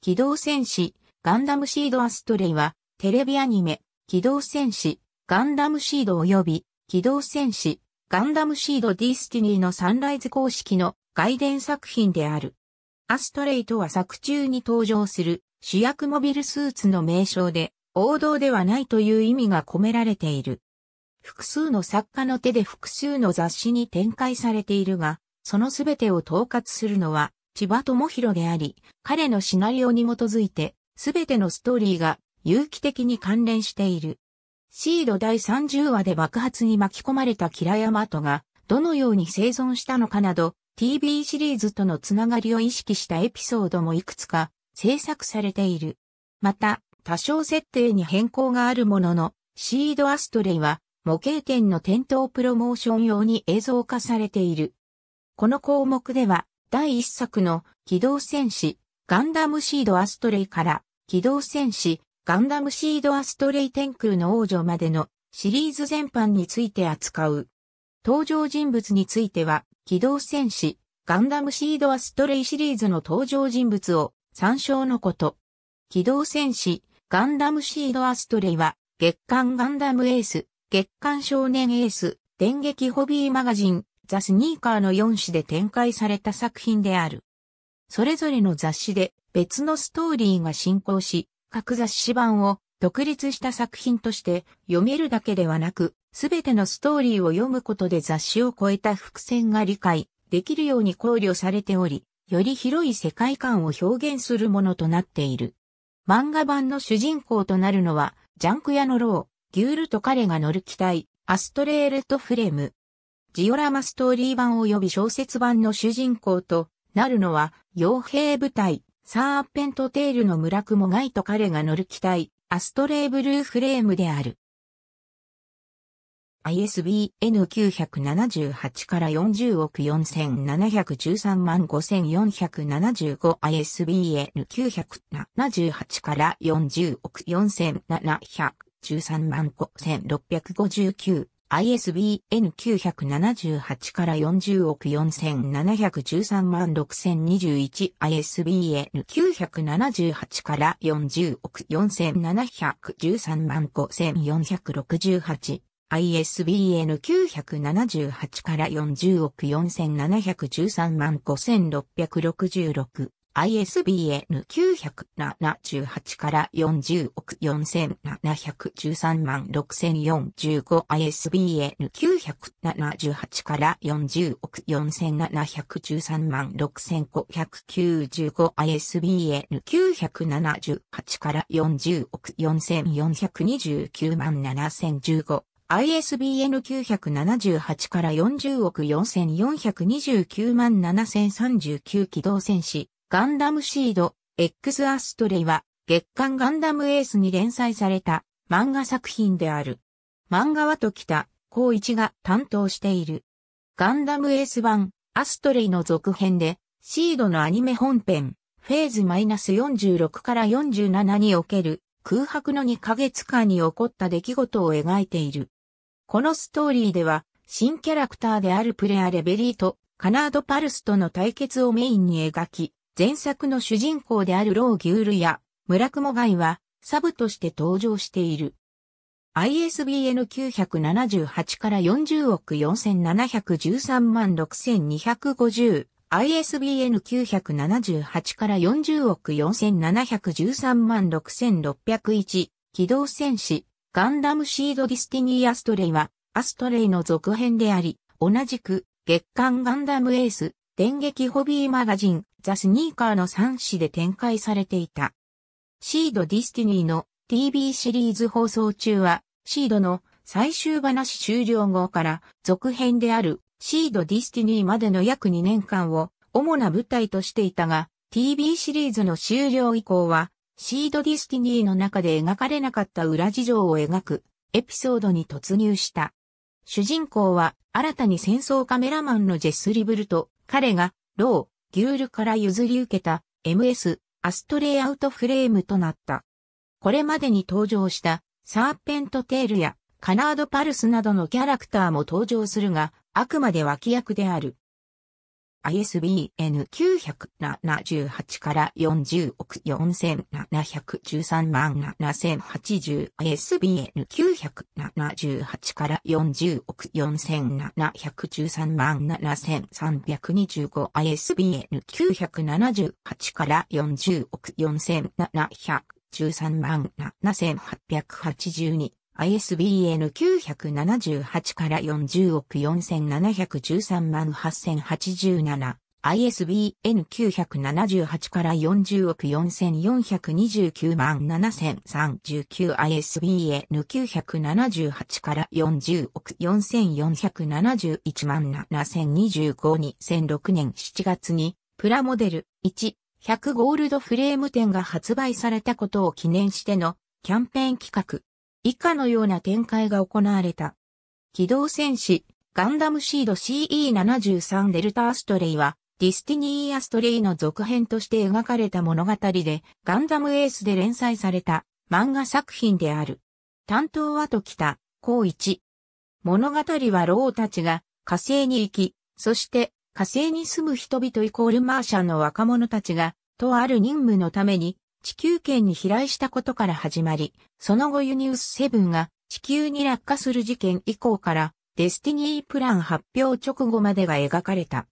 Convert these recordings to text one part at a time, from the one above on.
機動戦士、ガンダムシードアストレイは、テレビアニメ、機動戦士、ガンダムシード及び、機動戦士、ガンダムシードディスティニーのサンライズ公式の外伝作品である。アストレイとは作中に登場する主役モビルスーツの名称で、王道ではないという意味が込められている。複数の作家の手で複数の雑誌に展開されているが、そのすべてを統括するのは千葉智弘であり、彼のシナリオに基づいて、すべてのストーリーが有機的に関連している。シード第30話で爆発に巻き込まれたキラヤマトが、どのように生存したのかなど、TV シリーズとのつながりを意識したエピソードもいくつか制作されている。また、多少設定に変更があるものの、シードアストレイは模型店の店頭プロモーション用に映像化されている。この項目では、第1作の機動戦士ガンダムシードアストレイから機動戦士ガンダムシードアストレイ天空の王女までのシリーズ全般について扱う。登場人物については機動戦士ガンダムシードアストレイシリーズの登場人物を参照のこと。機動戦士ガンダムシードアストレイは月刊ガンダムエース、月刊少年エース、電撃ホビーマガジン、ザ・スニーカーの4誌で展開された作品である。それぞれの雑誌で別のストーリーが進行し、各雑誌版を独立した作品として読めるだけではなく、すべてのストーリーを読むことで雑誌を超えた伏線が理解できるように考慮されており、より広い世界観を表現するものとなっている。漫画版の主人公となるのは、ジャンク屋のロー、ギュールと彼が乗る機体、アストレールとフレム、ジオラマストーリー版及び小説版の主人公となるのは、傭兵部隊、サーペントテールの村雲ガイと彼が乗る機体、アストレイブルーフレームである。ISBN 978から40億4713万5475 ISBN 978から40億4713万5659 ISBN 978から40億4713万 6021ISBN 978から40億4713万5468 ISBN 978から40億4713万5666 ISBN 978から40億4713万6045 ISBN 978から40億4713万6595 ISBN 978から40億4429万7015 ISBN 978から40億4429万7039機動戦士ガンダムシード、X アストレイは、月刊ガンダムエースに連載された漫画作品である。漫画はと田、孝一が担当している。ガンダムエース版、アストレイの続編で、シードのアニメ本編、フェーズ -46 から47における空白の2ヶ月間に起こった出来事を描いている。このストーリーでは、新キャラクターであるプレアレベリーとカナードパルスとの対決をメインに描き、前作の主人公であるロー・ギュールや村雲イはサブとして登場している。ISBN 978から40億4713万6250 ISBN 978から40億4713万6601機動戦士ガンダムシードディスティニーアストレイはアストレイの続編であり同じく月刊ガンダムエース電撃ホビーマガジンザ・スニーカーの3誌で展開されていた。シード・ディスティニーの TV シリーズ放送中は、シードの最終話終了後から続編であるシード・ディスティニーまでの約2年間を主な舞台としていたが、TV シリーズの終了以降は、シード・ディスティニーの中で描かれなかった裏事情を描くエピソードに突入した。主人公は新たに戦争カメラマンのジェス・リブルと彼がロギュールから譲り受けた MS アストレイアウトフレームとなった。これまでに登場したサーペントテールやカナードパルスなどのキャラクターも登場するが、あくまで脇役である。ISBN 978から40億4713万7080 ISBN 978から40億4713万7325 ISBN 978から40億4713万7882 ISBN 978から40億4713万8087 ISBN 978から40億4429万7039 ISBN 978から40億4471万7025 2006年7月にプラモデル1 100ゴールドフレーム店が発売されたことを記念してのキャンペーン企画以下のような展開が行われた。機動戦士、ガンダムシード CE73 デルタアストレイは、ディスティニー・アストレイの続編として描かれた物語で、ガンダムエースで連載された漫画作品である。担当はと北、高一。物語はローたちが火星に行き、そして火星に住む人々イコールマーシャの若者たちが、とある任務のために地球圏に飛来したことから始まり、その後ユニウスセブンが地球に落下する事件以降から、デスティニープラン発表直後までが描かれた。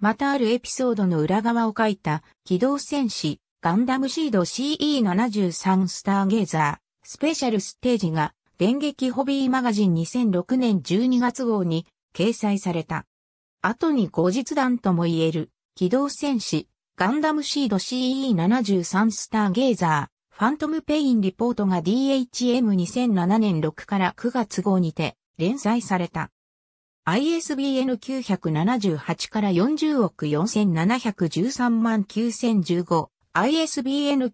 またあるエピソードの裏側を書いた、機動戦士、ガンダムシード CE73 スターゲーザー、スペシャルステージが、電撃ホビーマガジン2006年12月号に掲載された。後に後日談とも言える、機動戦士、ガンダムシード CE73 スターゲイザー、ファントムペインリポートが DHM2007 年6から9月号にて連載された。ISBN 978から40億4713万9015 ISBN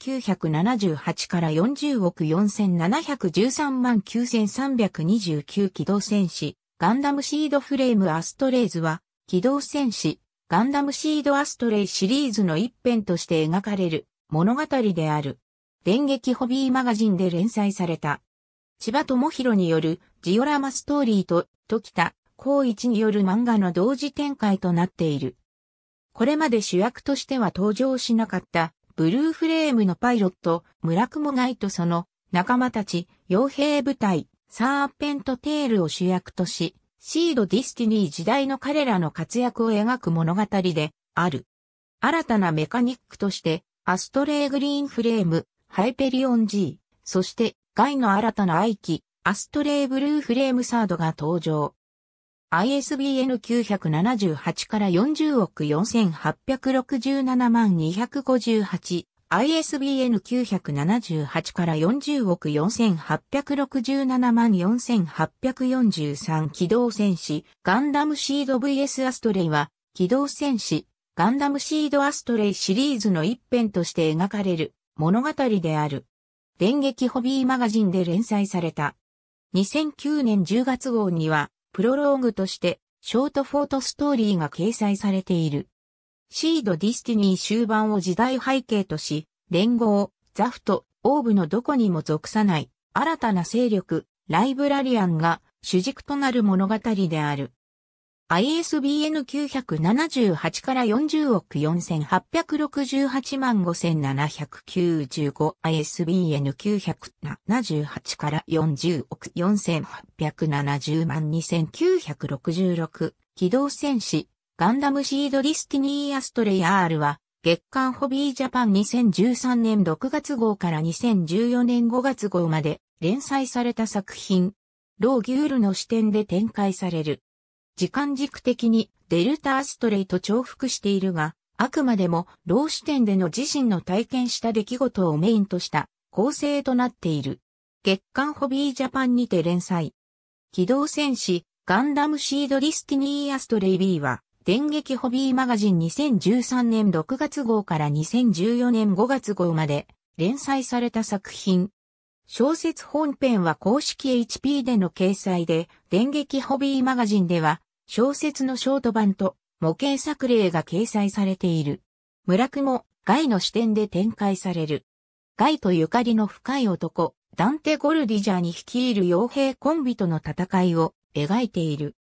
978から40億4713万9329機動戦士ガンダムシードフレームアストレイズは機動戦士ガンダムシードアストレイシリーズの一編として描かれる物語である。電撃ホビーマガジンで連載された。千葉智弘によるジオラマストーリーと時田光一による漫画の同時展開となっている。これまで主役としては登場しなかったブルーフレームのパイロット村雲イとその仲間たち傭兵部隊サーペントテールを主役とし、シード・ディスティニー時代の彼らの活躍を描く物語である。新たなメカニックとして、アストレイ・グリーンフレーム、ハイペリオン G、そして、ガイの新たな愛機、アストレイ・ブルーフレームサードが登場。ISBN 978から40億4867万258 ISBN 978から40億4867万4843機動戦士ガンダムシード VS アストレイは機動戦士ガンダムシードアストレイシリーズの一編として描かれる物語である。電撃ホビーマガジンで連載された。2009年10月号にはプロローグとしてショートフォートストーリーが掲載されている。シード・ディスティニー終盤を時代背景とし、連合、ザフト、オーブのどこにも属さない、新たな勢力、ライブラリアンが主軸となる物語である。ISBN 978から40億4868万5795 ISBN 978から40億4870万2966機動戦士ガンダムシードディスティニー・アストレイ R は、月刊ホビージャパン2013年6月号から2014年5月号まで連載された作品。ロー・ギュールの視点で展開される。時間軸的にデルタ・アストレイと重複しているが、あくまでもロー視点での自身の体験した出来事をメインとした構成となっている。月刊ホビージャパンにて連載。機動戦士ガンダムシード・ディスティニー・アストレイ B は、電撃ホビーマガジン2013年6月号から2014年5月号まで連載された作品。小説本編は公式 HP での掲載で、電撃ホビーマガジンでは小説のショート版と模型作例が掲載されている。村雲、外の視点で展開される。外とゆかりの深い男、ダンテ・ゴルディジャーに率いる傭兵コンビとの戦いを描いている。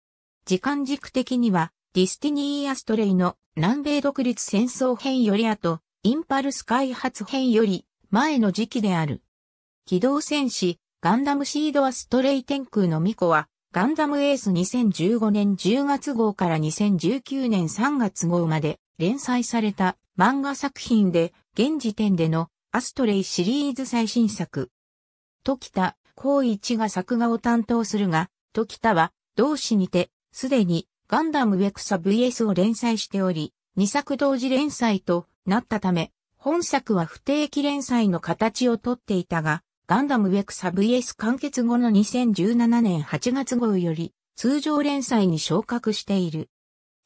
時間軸的にはディスティニー・アストレイの南米独立戦争編より後、インパルス開発編より前の時期である。機動戦士、ガンダムシード・アストレイ天空の巫女は、ガンダムエース2015年10月号から2019年3月号まで連載された漫画作品で、現時点でのアストレイシリーズ最新作。時田、光一が作画を担当するが、時田は、同誌にて、すでにガンダムウェクサ VS を連載しており、2作同時連載となったため、本作は不定期連載の形をとっていたが、ガンダムウェクサ VS 完結後の2017年8月号より通常連載に昇格している。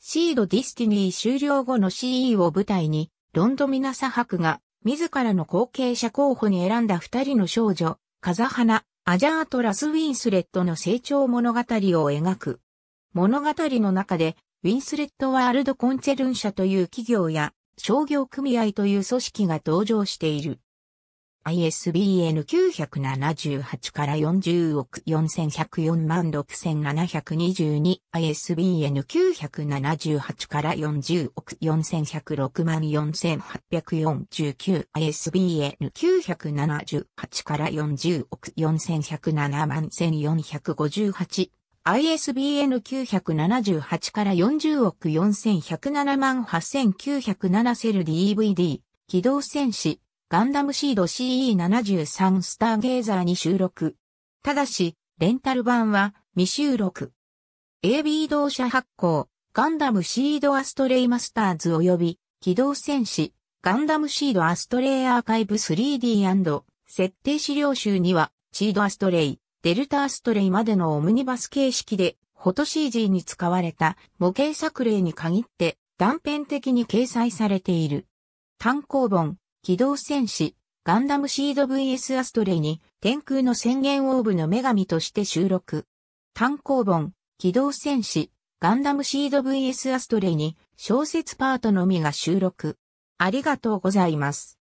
シード・ディスティニー終了後の CE を舞台に、ロンドミナサ博が自らの後継者候補に選んだ二人の少女、風花、アジャートラス・ウィンスレットの成長物語を描く。物語の中で、ウィンスレットワールドコンチェルン社という企業や商業組合という組織が登場している。ISBN 978から40億4104万6722 ISBN 978から40億4106万4849 ISBN 978から40億4107万1458 ISBN 978から40億4107万8907セル DVD、機動戦士、ガンダムシード CE73 スターゲーザーに収録。ただし、レンタル版は未収録。AB 同社発行、ガンダムシードアストレイマスターズ及び、機動戦士、ガンダムシードアストレイアーカイブ 3D& 設定資料集には、シードアストレイ、デルタアストレイまでのオムニバス形式で、フォト CG に使われた模型作例に限って断片的に掲載されている。単行本、機動戦士、ガンダムシード VS アストレイに天空の宣言オーブの女神として収録。単行本、機動戦士、ガンダムシード VS アストレイに小説パートのみが収録。ありがとうございます。